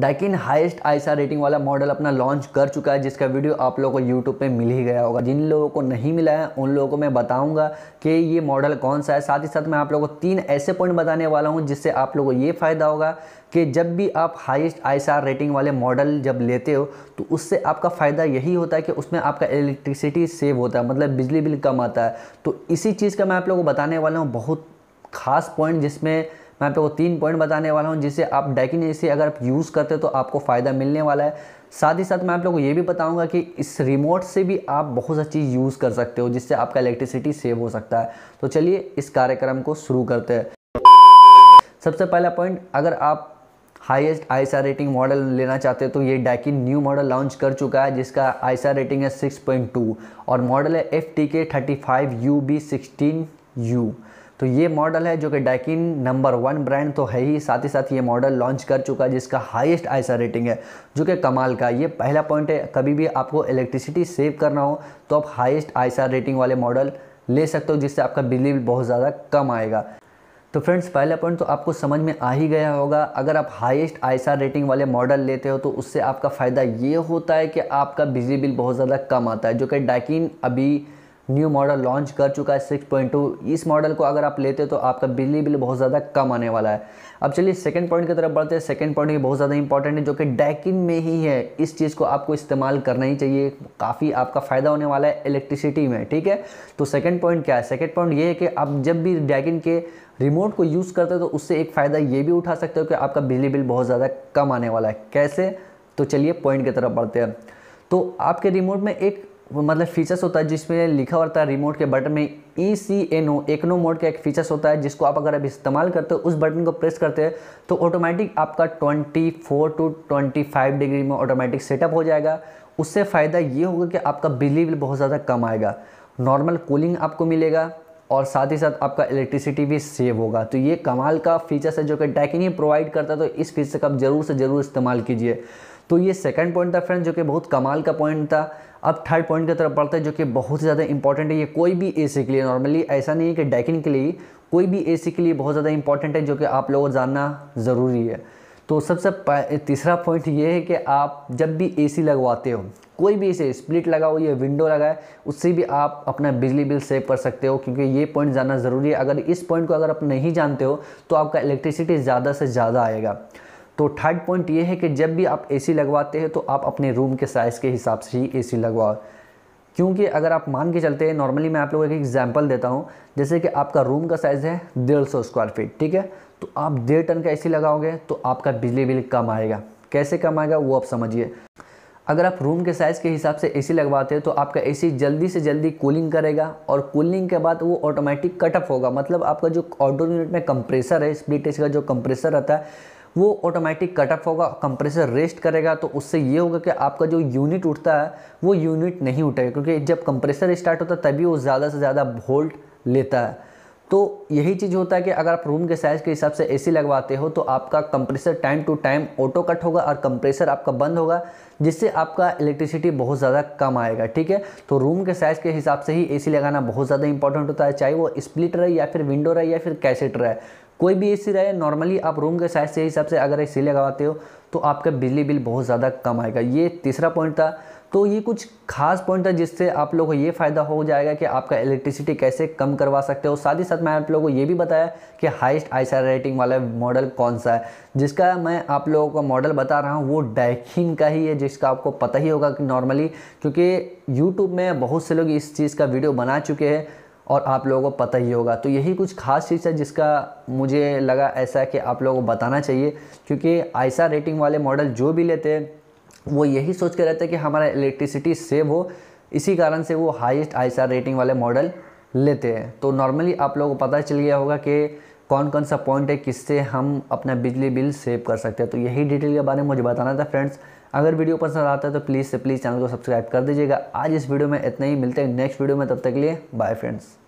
Daikin highest ISEER rating वाला model अपना launch कर चुका है जिसका वीडियो आप लोगों को यूट्यूब पे मिल ही गया होगा जिन लोगों को नहीं मिला है उन लोगों को मैं बताऊंगा कि ये मॉडल कौन सा है साथ ही साथ मैं आप लोगों को तीन ऐसे पॉइंट बताने वाला हूँ जिससे आप लोगों को ये फ़ायदा होगा कि जब भी आप हाईएस्ट आईएसआर रेटिंग वाले मॉडल जब लेते हो तो उससे आपका फ़ायदा यही होता है कि उसमें आपका इलेक्ट्रिसिटी सेव होता है मतलब बिजली बिल कम आता है तो इसी चीज़ का मैं आप लोगों को बताने वाला हूँ बहुत खास पॉइंट जिसमें मैं आपको तीन पॉइंट बताने वाला हूँ जिसे आप डैकिन सी अगर आप यूज़ करते हो तो आपको फ़ायदा मिलने वाला है साथ ही साथ मैं आप लोगों को ये भी बताऊंगा कि इस रिमोट से भी आप बहुत सा चीज़ यूज़ कर सकते हो जिससे आपका इलेक्ट्रिसिटी सेव हो सकता है तो चलिए इस कार्यक्रम को शुरू करते हैं सबसे पहला पॉइंट अगर आप हाईएस्ट आईएसआर रेटिंग मॉडल लेना चाहते हो तो ये डाइकिन न्यू मॉडल लॉन्च कर चुका है जिसका आईएसआर रेटिंग है टू और मॉडल है F T K thirty five U B sixteen U तो ये मॉडल है जो कि डाइकिन नंबर वन ब्रांड तो है ही साथ ही साथ ये मॉडल लॉन्च कर चुका है जिसका हाईएस्ट आयसा रेटिंग है जो कि कमाल का ये पहला पॉइंट है कभी भी आपको इलेक्ट्रिसिटी सेव करना हो तो आप हाईएस्ट आयसा रेटिंग वाले मॉडल ले सकते हो जिससे आपका बिजली बिल बहुत ज़्यादा कम आएगा तो फ्रेंड्स पहला पॉइंट तो आपको समझ में आ ही गया होगा अगर आप हाईएस्ट आईएसआर रेटिंग वाले मॉडल लेते हो तो उससे आपका फ़ायदा ये होता है कि आपका बिजली बिल बहुत ज़्यादा कम आता है जो कि डाइकिन अभी न्यू मॉडल लॉन्च कर चुका है 6.2 इस मॉडल को अगर आप लेते हो तो आपका बिजली बिल बहुत ज़्यादा कम आने वाला है अब चलिए सेकंड पॉइंट की तरफ बढ़ते हैं सेकंड पॉइंट भी बहुत ज़्यादा इंपॉर्टेंट है जो कि डैकिंग में ही है इस चीज़ को आपको इस्तेमाल करना ही चाहिए काफ़ी आपका फ़ायदा होने वाला है इलेक्ट्रिसिटी में ठीक है तो सेकेंड पॉइंट क्या है सेकेंड पॉइंट ये है कि आप जब भी डैकिंग के रिमोट को यूज़ करते हो तो उससे एक फ़ायदा ये भी उठा सकते हो कि आपका बिजली बिल बहुत ज़्यादा कम आने वाला है कैसे तो चलिए पॉइंट की तरफ बढ़ते हैं तो आपके रिमोट में एक वो मतलब फीचर्स होता है जिसमें लिखा होता है रिमोट के बटन में E C N O no mode का एक फीचर्स होता है जिसको आप अगर अब इस्तेमाल करते हो उस बटन को प्रेस करते हैं तो ऑटोमेटिक आपका 24 टू 25 डिग्री में ऑटोमेटिक सेटअप हो जाएगा उससे फ़ायदा ये होगा कि आपका बिजली बिल बहुत ज़्यादा कम आएगा नॉर्मल कूलिंग आपको मिलेगा और साथ ही साथ आपका इलेक्ट्रिसिटी भी सेव होगा तो ये कमाल का फीचर्स है जो कि डैकिंग ही प्रोवाइड करता है तो इस फीचर का आप ज़रूर से ज़रूर इस्तेमाल कीजिए तो ये सेकंड पॉइंट था फ्रेंड जो कि बहुत कमाल का पॉइंट था अब थर्ड पॉइंट की तरफ बढ़ते हैं जो कि बहुत ज़्यादा इंपॉर्टेंट है ये कोई भी एसी के लिए नॉर्मली ऐसा नहीं है कि डैकिन के लिए कोई भी एसी के लिए बहुत ज़्यादा इंपॉर्टेंट है जो कि आप लोगों को जानना ज़रूरी है तो सबसे तीसरा पॉइंट ये है कि आप जब भी ए लगवाते हो कोई भी इसे स्प्लिट लगाओ या विंडो लगाए उससे भी आप अपना बिजली बिल सेव कर सकते हो क्योंकि ये पॉइंट जानना ज़रूरी है अगर इस पॉइंट को अगर आप नहीं जानते हो तो आपका इलेक्ट्रिसिटी ज़्यादा से ज़्यादा आएगा तो थर्ड पॉइंट ये है कि जब भी आप एसी लगवाते हैं तो आप अपने रूम के साइज़ के हिसाब से ही एसी लगवाओ क्योंकि अगर आप मान के चलते हैं नॉर्मली मैं आप लोगों को एक एग्जांपल देता हूँ जैसे कि आपका रूम का साइज़ है डेढ़ सौ स्क्वायर फीट ठीक है तो आप डेढ़ टन का एसी लगाओगे तो आपका बिजली बिल कम आएगा कैसे कम आएगा वो आप समझिए अगर आप रूम के साइज़ के हिसाब से ए लगवाते हैं तो आपका ए जल्दी से जल्दी कूलिंग करेगा और कूलिंग के बाद वो ऑटोमेटिक कटअप होगा मतलब आपका जो आउटडोर यूनिट में कंप्रेसर है स्प्लिट ए का जो कंप्रेसर रहता है वो ऑटोमेटिक कटअप होगा कंप्रेसर रेस्ट करेगा तो उससे ये होगा कि आपका जो यूनिट उठता है वो यूनिट नहीं उठेगा क्योंकि जब कंप्रेसर स्टार्ट होता है तभी वो ज़्यादा से ज़्यादा वोल्ट लेता है तो यही चीज़ होता है कि अगर आप रूम के साइज़ के हिसाब से एसी लगवाते हो तो आपका compressor time to time auto cut होगा और कंप्रेसर आपका बंद होगा जिससे आपका इलेक्ट्रिसिटी बहुत ज़्यादा कम आएगा ठीक है तो रूम के साइज़ के हिसाब से ही एसी लगाना बहुत ज़्यादा इंपॉर्टेंट होता है चाहे वो स्प्लिट रहे या फिर विंडो रहे या फिर कैसेट रहे कोई भी ए सी रहे नॉर्मली आप रूम के साइज से हिसाब से अगर ए सी लगवाते हो तो आपका बिजली बिल बहुत ज़्यादा कम आएगा ये तीसरा पॉइंट था तो ये कुछ खास पॉइंट था जिससे आप लोगों को ये फ़ायदा हो जाएगा कि आपका इलेक्ट्रिसिटी कैसे कम करवा सकते हो साथ ही साथ मैं आप लोगों को ये भी बताया कि हाइस्ट आई रेटिंग वाला मॉडल कौन सा है जिसका मैं आप लोगों को मॉडल बता रहा हूँ वो डाइकिन का ही है जिसका आपको पता ही होगा कि नॉर्मली क्योंकि यूट्यूब में बहुत से लोग इस चीज़ का वीडियो बना चुके हैं और आप लोगों को पता ही होगा तो यही कुछ खास चीज़ है जिसका मुझे लगा ऐसा कि आप लोगों को बताना चाहिए क्योंकि ऐसा रेटिंग वाले मॉडल जो भी लेते हैं वो यही सोच के रहते हैं कि हमारा इलेक्ट्रिसिटी सेव हो इसी कारण से वो हाईएस्ट आई रेटिंग वाले मॉडल लेते हैं तो नॉर्मली आप लोगों को पता चल गया होगा कि कौन कौन सा पॉइंट है किससे हम अपना बिजली बिल सेव कर सकते हैं तो यही डिटेल के बारे में मुझे बताना था फ्रेंड्स अगर वीडियो पसंद आता है तो प्लीज़ से प्लीज़ चैनल को सब्सक्राइब कर दीजिएगा आज इस वीडियो में इतना ही मिलते हैं नेक्स्ट वीडियो में तब तक के लिए बाय फ्रेंड्स